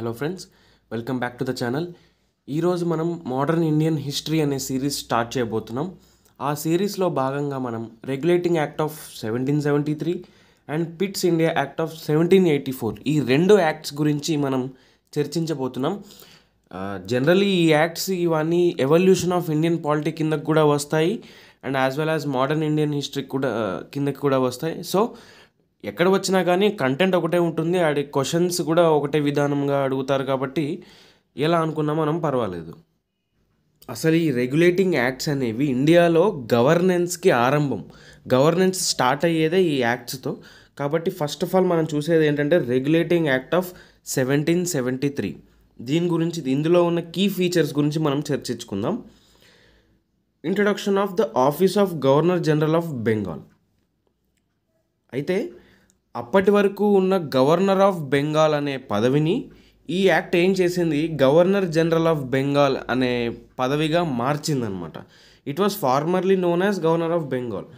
Hello friends welcome back to the channel ఈరోజు మనం modern Indian history అనే series start చేయబోతున్నాం ఆ సిరీస్లో భాగంగా మనం regulating act of seventeen seventy three and Pitt's India act of seventeen eighty four ఈ రెండు యాక్ట్స్ గురించి మనం చర్చించబోతున్నాం జనరలీ ఈ యాక్ట్స్ ఇవన్నీ ఎవల్యూషన్ ఆఫ్ ఇండియన్ పాలిటీ కిందకు కూడా వస్తాయి and as well as modern Indian history కూడా కిందకి కూడా వస్తాయి సో ఎక్కడ వచ్చినా కానీ కంటెంట్ ఒకటే ఉంటుంది ఆడి క్వశ్చన్స్ కూడా ఒకటే విధానంగా అడుగుతారు కాబట్టి ఎలా అనుకున్నా మనం పర్వాలేదు అసలు ఈ రెగ్యులేటింగ్ యాక్ట్స్ అనేవి ఇండియాలో గవర్నెన్స్కి ఆరంభం గవర్నెన్స్ స్టార్ట్ అయ్యేదే ఈ యాక్ట్స్తో కాబట్టి ఫస్ట్ ఆఫ్ ఆల్ మనం చూసేది ఏంటంటే regulating act of seventeen seventy three దీని గురించి ఇందులో ఉన్న కీ ఫీచర్స్ గురించి మనం చర్చించుకుందాం introduction of the office of governor general of Bengal అయితే అప్పటి వరకు ఉన్న గవర్నర్ ఆఫ్ బెంగాల్ అనే పదవిని ఈ యాక్ట్ ఏం చేసింది గవర్నర్ జనరల్ ఆఫ్ బెంగాల్ అనే పదవిగా మార్చిందనమాట it was formerly known as governor of Bengal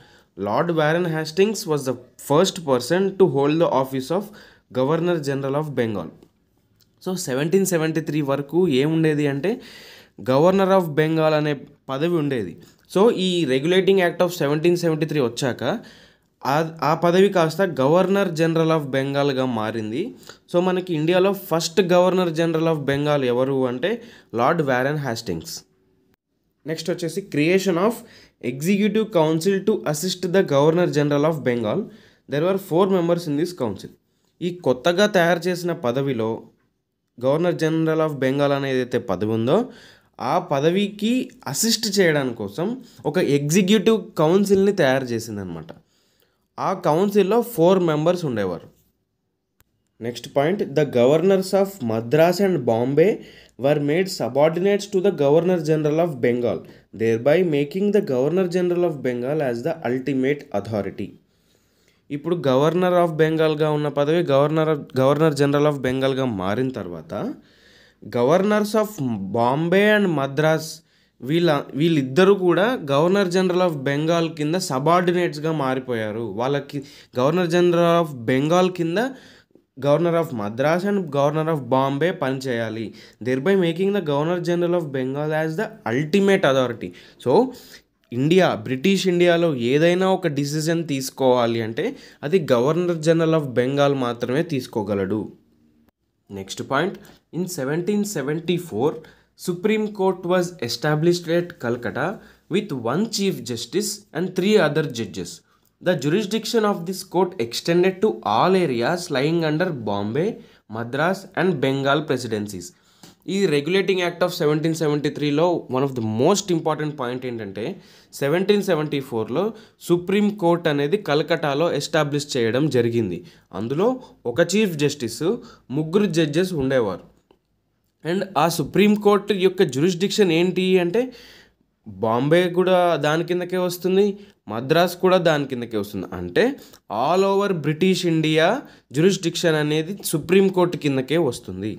lord Warren Hastings was the first person to hold the office of governor general of Bengal so seventeen seventy three వరకు ఏముండేది అంటే గవర్నర్ ఆఫ్ బెంగాల్ అనే పదవి ఉండేది so ఈ regulating act of seventeen seventy three వచ్చాక ఆ పదవి కాస్త గవర్నర్ జనరల్ ఆఫ్ బెంగాల్గా మారింది సో మనకి ఇండియాలో first governor general of Bengal ఎవరు అంటే లార్డ్ వ్యారన్ హ్యాస్టింగ్స్ నెక్స్ట్ వచ్చేసి creation of executive council to assist the governor general of Bengal there are four members in this council ఈ కొత్తగా తయారు చేసిన పదవిలో గవర్నర్ జనరల్ ఆఫ్ బెంగాల్ అనేది ఏదైతే పదవి ఉందో ఆ పదవికి అసిస్ట్ చేయడానికి కోసం ఒక ఎగ్జిక్యూటివ్ కౌన్సిల్ని తయారు చేసిందనమాట ఆ కౌన్సిల్లో ఫోర్ మెంబర్స్ ఉండేవారు next point the governors of Madras and Bombay were made subordinates to the governor general of Bengal thereby making the governor general of Bengal as the ultimate authority ఇప్పుడు గవర్నర్ ఆఫ్ బెంగాల్గా ఉన్న పదవి గవర్నర్ గవర్నర్ జనరల్ ఆఫ్ బెంగాల్గా మారిన తర్వాత governors of Bombay and Madras వీళ్ళ వీళ్ళిద్దరూ కూడా గవర్నర్ జనరల్ ఆఫ్ బెంగాల్ కింద సబార్డినేట్స్గా మారిపోయారు వాళ్ళకి గవర్నర్ జనరల్ ఆఫ్ బెంగాల్ కింద governor of Madras and governor of Bombay పనిచేయాలి thereby making the governor general of Bengal as the ultimate authority so India British ఇండియాలో ఏదైనా ఒక డిసిజన్ తీసుకోవాలి అంటే అది గవర్నర్ జనరల్ ఆఫ్ బెంగాల్ మాత్రమే తీసుకోగలడు next point in seventeen seventy four Supreme Court was established at Calcutta with one Chief Justice and three other judges. The jurisdiction of this court extended to all areas lying under Bombay, Madras, and Bengal presidencies. ఈ regulating act of seventeen seventy త్రీలో one of the most important point ఏంటంటే seventeen seventy ఫోర్లో supreme court అనేది కలకటాలో establish చేయడం జరిగింది అందులో ఒక చీఫ్ జస్టిస్ ముగ్గురు జడ్జెస్ ఉండేవారు అండ్ ఆ సుప్రీంకోర్టు యొక్క జురిస్డిక్షన్ ఏంటి అంటే బాంబే కూడా దాని కిందకే వస్తుంది మద్రాస్ కూడా దాని కిందకే వస్తుంది అంటే all over British India jurisdiction అనేది సుప్రీంకోర్టు కిందకే వస్తుంది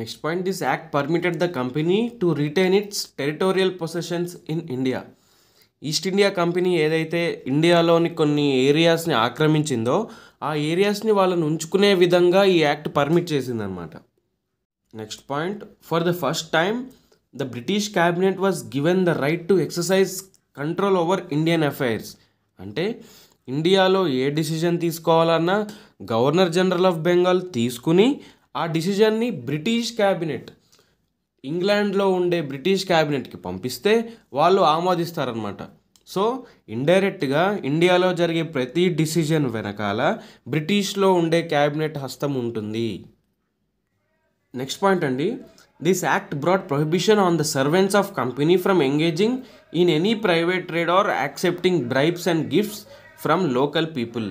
next point this act permitted the company to retain its territorial possessions in India East India Company ఏదైతే ఇండియాలోని కొన్ని ఏరియాస్ని ఆక్రమించిందో ఆ ఏరియాస్ని వాళ్ళని ఉంచుకునే విధంగా ఈ యాక్ట్ పర్మిట్ చేసిందనమాట next point for the first time the British cabinet was given the right to exercise control over Indian affairs అంటే ఇండియాలో ఏ డిసిజన్ తీసుకోవాలన్నా గవర్నర్ జనరల్ ఆఫ్ బెంగాల్ తీసుకుని ఆ డిసిజన్ని బ్రిటిష్ క్యాబినెట్ ఇంగ్లాండ్లో ఉండే బ్రిటిష్ క్యాబినెట్కి పంపిస్తే వాళ్ళు ఆమోదిస్తారనమాట సో ఇండైరెక్ట్గా ఇండియాలో జరిగే ప్రతి డిసిజన్ వెనకాల బ్రిటిష్లో ఉండే క్యాబినెట్ హస్తం ఉంటుంది నెక్స్ట్ పాయింట్ అండి this act brought prohibition on the servants of company from engaging in any private trade or accepting bribes and gifts from local people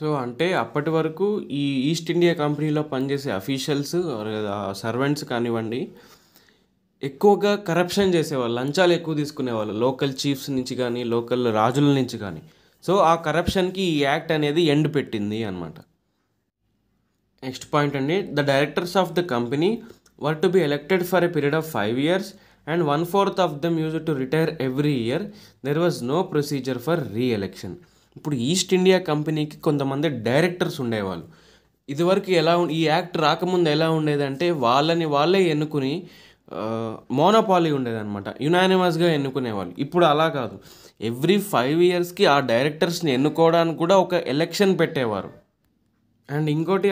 so అంటే అప్పటి వరకు ఈ ఈస్ట్ ఇండియా కంపెనీలో పనిచేసే అఫీషియల్స్ సర్వెంట్స్ కానివ్వండి ఎక్కువగా కరప్షన్ చేసేవాళ్ళు లంచాలు ఎక్కువ తీసుకునేవాళ్ళు లోకల్ చీఫ్స్ నుంచి కానీ లోకల్ రాజుల నుంచి కానీ సో ఆ కరప్షన్కి ఈ యాక్ట్ అనేది ఎండ్ పెట్టింది అనమాట నెక్స్ట్ పాయింట్ అండి the directors of the company were to be elected for a period of five years and one fourth of them used to retire every year there was no procedure for election ఇప్పుడు East India కంపెనీకి కొంతమంది directors ఉండేవాళ్ళు ఇదివరకు ఎలా ఈ act రాకముందు ఎలా ఉండేదంటే వాళ్ళని వాళ్ళే ఎన్నుకుని మోనోపాలి ఉండేదన్నమాట యునానిమస్గా ఎన్నుకునేవాళ్ళు ఇప్పుడు అలా కాదు ఎవ్రీ ఫైవ్ ఇయర్స్కి ఆ డైరెక్టర్స్ని ఎన్నుకోవడానికి కూడా ఒక ఎలక్షన్ పెట్టేవారు అండ్ ఇంకోటి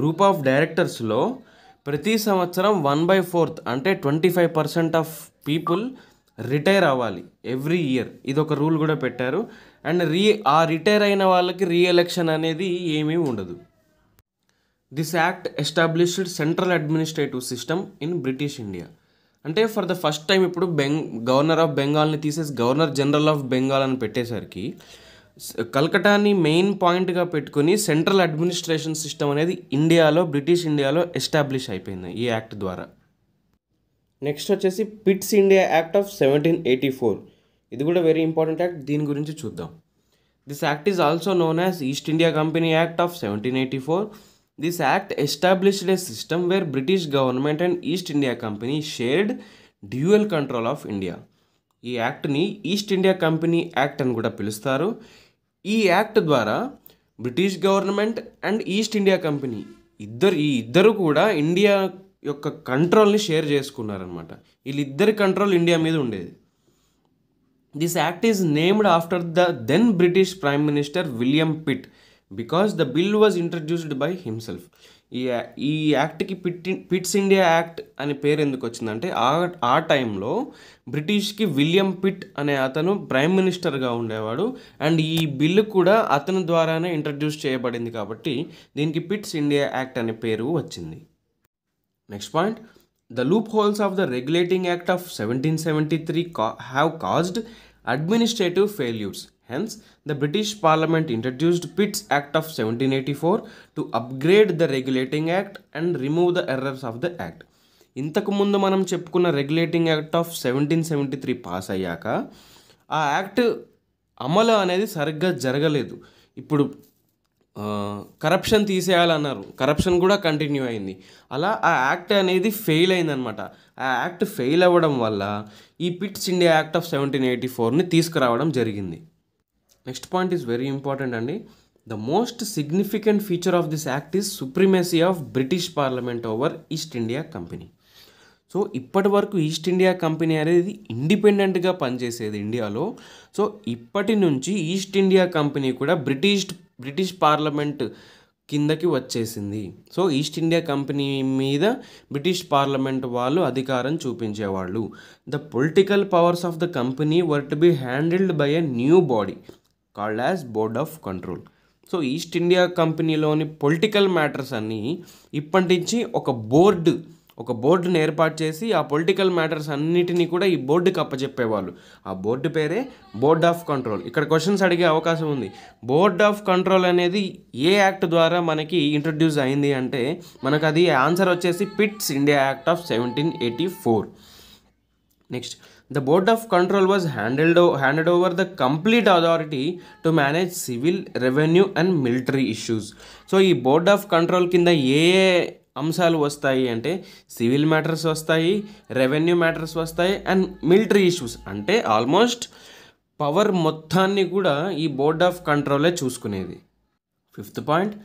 గ్రూప్ ఆఫ్ డైరెక్టర్స్లో ప్రతి సంవత్సరం వన్ బై ఫోర్త్ అంటే twenty five percent of people retire అవ్వాలి ఎవ్రీ ఇయర్ ఇది ఒక రూల్ కూడా పెట్టారు అండ్ రీ ఆ రిటైర్ అయిన వాళ్ళకి రీఎలక్షన్ అనేది ఏమీ ఉండదు this act established central administrative system in British India అంటే ఫర్ ద ఫస్ట్ టైం ఇప్పుడు బెంగ్ గవర్నర్ ఆఫ్ బెంగాల్ని తీసేసి గవర్నర్ జనరల్ ఆఫ్ బెంగాల్ అని పెట్టేసరికి కలకటాని మెయిన్ పాయింట్గా పెట్టుకుని సెంట్రల్ అడ్మినిస్ట్రేషన్ సిస్టమ్ అనేది ఇండియాలో బ్రిటిష్ ఇండియాలో ఎస్టాబ్లిష్ అయిపోయింది ఈ యాక్ట్ ద్వారా నెక్స్ట్ వచ్చేసి Pitt's India act of seventeen eighty four ఇది కూడా వెరీ ఇంపార్టెంట్ యాక్ట్ దీని గురించి చూద్దాం this act is also known as East India Company act of seventeen eighty four this act established a system where British government and East India Company shared dual control of India ఈ యాక్ట్ని East India Company act అని కూడా పిలుస్తారు ఈ act ద్వారా British government and East India Company ఇద్దరు ఈ ఇద్దరు కూడా ఇండియా యొక్క కంట్రోల్ని షేర్ చేసుకున్నారనమాట వీళ్ళిద్దరి కంట్రోల్ ఇండియా మీద ఉండేది this act is named after the then British prime minister William Pitt because the bill was introduced by himself ఈ ఈ యాక్ట్కి పిట్ పిట్స్ ఇండియా యాక్ట్ అనే పేరు ఎందుకు వచ్చిందంటే ఆ ఆ టైంలో బ్రిటిష్కి విలియం పిట్ అనే అతను ప్రైమ్ మినిస్టర్గా ఉండేవాడు అండ్ ఈ బిల్లు కూడా అతని ద్వారానే ఇంట్రడ్యూస్ చేయబడింది కాబట్టి దీనికి పిట్స్ ఇండియా యాక్ట్ అనే పేరు వచ్చింది next point the loopholes of the regulating act of seventeen seventy three కా have caused administrative failures hence the Hence, the British Parliament introduced Pitt's Act of 1784 to upgrade the Regulating Act and remove the errors of the Act. ఇంతకుముందు మనం చెప్పుకున్న regulating act of seventeen seventy three pass అయ్యాక ఆ act అమలు అనేది సరిగ్గా జరగలేదు ఇప్పుడు కరప్షన్ తీసేయాలన్నారు కరప్షన్ కూడా కంటిన్యూ అయింది అలా ఆ యాక్ట్ అనేది ఫెయిల్ అయిందనమాట ఆ యాక్ట్ ఫెయిల్ అవ్వడం వల్ల ఈ Pitt's India act of seventeen eighty ఫోర్ని తీసుకురావడం జరిగింది next point is very important అండి the most significant feature of this act is supremacy of British parliament over East India Company so ఇప్పటి వరకు ఈస్ట్ ఇండియా కంపెనీ అనేది ఇండిపెండెంట్గా పనిచేసేది ఇండియాలో సో ఇప్పటి నుంచి ఈస్ట్ ఇండియా కంపెనీ కూడా బ్రిటిష్ బ్రిటిష్ పార్లమెంట్ కిందకి వచ్చేసింది సో ఈస్ట్ ఇండియా కంపెనీ మీద బ్రిటిష్ పార్లమెంట్ వాళ్ళు అధికారం చూపించేవాళ్ళు the political powers of the company were to be handled by a new body called as board of control so East India కంపెనీలోని పొలిటికల్ మ్యాటర్స్ అన్నీ ఇప్పటి నుంచి ఒక బోర్డు ఒక బోర్డుని ఏర్పాటు చేసి ఆ పొలిటికల్ మ్యాటర్స్ అన్నిటినీ కూడా ఈ బోర్డుకి అప్పచెప్పేవాళ్ళు ఆ బోర్డు పేరే బోర్డ్ ఆఫ్ కంట్రోల్ ఇక్కడ క్వశ్చన్స్ అడిగే అవకాశం ఉంది బోర్డ్ ఆఫ్ కంట్రోల్ అనేది ఏ యాక్ట్ ద్వారా మనకి ఇంట్రడ్యూస్ అయింది అంటే మనకు అది ఆన్సర్ వచ్చేసి Pitt's India act of seventeen eighty four next the board of control was handled, handed over the complete authority to manage civil revenue and military issues so ఈ board of control కింద ఏ ఏ అంశాలు వస్తాయి అంటే civil matters వస్తాయి revenue matters వస్తాయి and military issues అంటే ఆల్మోస్ట్ పవర్ మొత్తాన్ని కూడా ఈ బోర్డ్ ఆఫ్ కంట్రోలే చూసుకునేది fifth point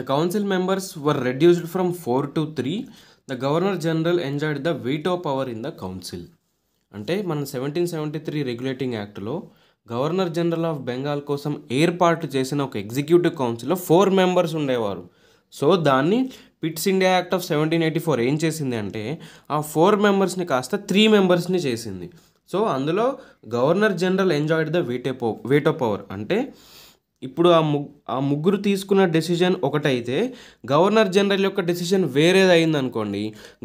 the council members were reduced from four to three the governor general enjoyed the veto power in the council అంటే మన సెవెంటీన్ సెవెంటీ త్రీ రెగ్యులేటింగ్ యాక్ట్లో governor general of Bengal కోసం ఏర్పాటు చేసిన ఒక ఎగ్జిక్యూటివ్ కౌన్సిల్లో ఫోర్ మెంబర్స్ ఉండేవారు so దాన్ని Pitt's India act of seventeen eighty four ఏం చేసింది అంటే ఆ ఫోర్ మెంబర్స్ని కాస్త త్రీ మెంబర్స్ని చేసింది సో అందులో governor general enjoyed the veto పో వీటో పవర్ అంటే ఇప్పుడు ఆ ముగ్ ఆ ముగ్గురు తీసుకున్న డెసిషన్ ఒకటైతే గవర్నర్ జనరల్ యొక్క డెసిషన్ వేరేది అయిందనుకోండి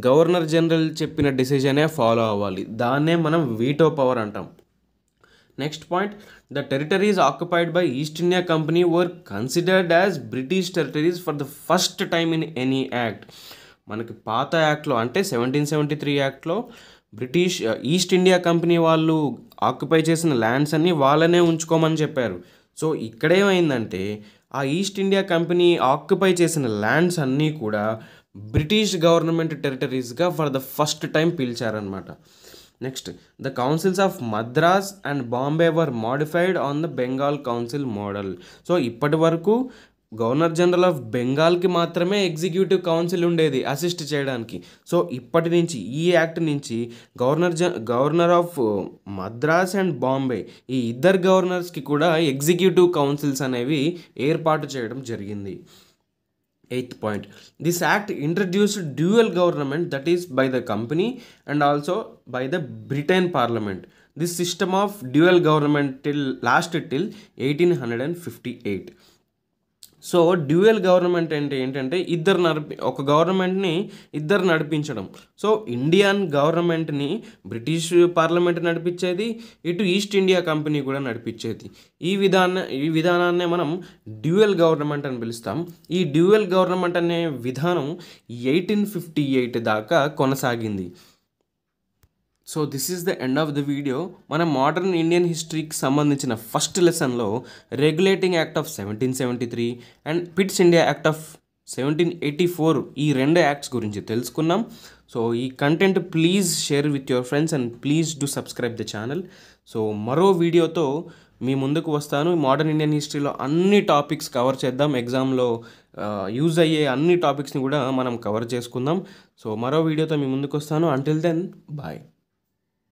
గవర్నర్ జనరల్ చెప్పిన డెసిజనే ఫాలో అవ్వాలి దాన్నే మనం వీటో పవర్ అంటాం next point the territories occupied by East India Company were considered as British territories for the first time in any act మనకి పాత యాక్ట్లో అంటే సెవెంటీన్ సెవెంటీ త్రీ యాక్ట్లో బ్రిటిష్ ఈస్ట్ ఇండియా కంపెనీ వాళ్ళు ఆక్యుపై చేసిన lands అన్నీ వాళ్ళనే ఉంచుకోమని చెప్పారు సో ఇక్కడేమైందంటే ఆ ఈస్ట్ ఇండియా కంపెనీ ఆక్యుపై చేసిన ల్యాండ్స్ అన్నీ కూడా బ్రిటిష్ గవర్నమెంట్ టెరిటరీస్గా ఫర్ ద ఫస్ట్ టైం పిలిచారనమాట next the councils of Madras and Bombay were modified on the Bengal council model so ఇప్పటి వరకు గవర్నర్ జనరల్ ఆఫ్ బెంగాల్కి మాత్రమే ఎగ్జిక్యూటివ్ కౌన్సిల్ ఉండేది అసిస్ట్ చేయడానికి సో ఇప్పటి నుంచి ఈ యాక్ట్ నుంచి గవర్నర్ జ governor of Madras and Bombay ఈ ఇద్దరు గవర్నర్స్కి కూడా ఎగ్జిక్యూటివ్ కౌన్సిల్స్ అనేవి ఏర్పాటు చేయడం జరిగింది eighth point this act introduced dual government that is by the company and also by the Britain parliament this system of dual government till last till eighteen hundred and fifty eight so dual government అంటే ఏంటంటే ఇద్దరు నడిపి ఒక గవర్నమెంట్ని ఇద్దరు నడిపించడం so Indian గవర్నమెంట్ని British parliament నడిపించేది ఇటు ఈస్ట్ ఇండియా కంపెనీ కూడా నడిపించేది ఈ విధాన ఈ విధానాన్నే మనం డ్యూయల్ గవర్నమెంట్ అని పిలుస్తాం ఈ డ్యూయల్ గవర్నమెంట్ అనే విధానం ఎయిటీన్ ఫిఫ్టీ ఎయిట్ దాకా కొనసాగింది so this is the end of the video మనం మోడర్న్ ఇండియన్ హిస్టరీకి సంబంధించిన ఫస్ట్ లెసన్లో regulating act of seventeen seventy three and Pitt's India act of seventeen eighty four ఈ రెండు యాక్ట్స్ గురించి తెలుసుకున్నాం సో ఈ content please share with your friends and please do subscribe the channel so మరో వీడియోతో మీ ముందుకు వస్తాను మోడర్న్ ఇండియన్ హిస్టరీలో అన్ని టాపిక్స్ కవర్ చేద్దాం ఎగ్జామ్లో యూజ్ అయ్యే అన్ని టాపిక్స్ని కూడా మనం కవర్ చేసుకుందాం సో మరో వీడియోతో మీ ముందుకు వస్తాను అంటిల్ దెన్ బాయ్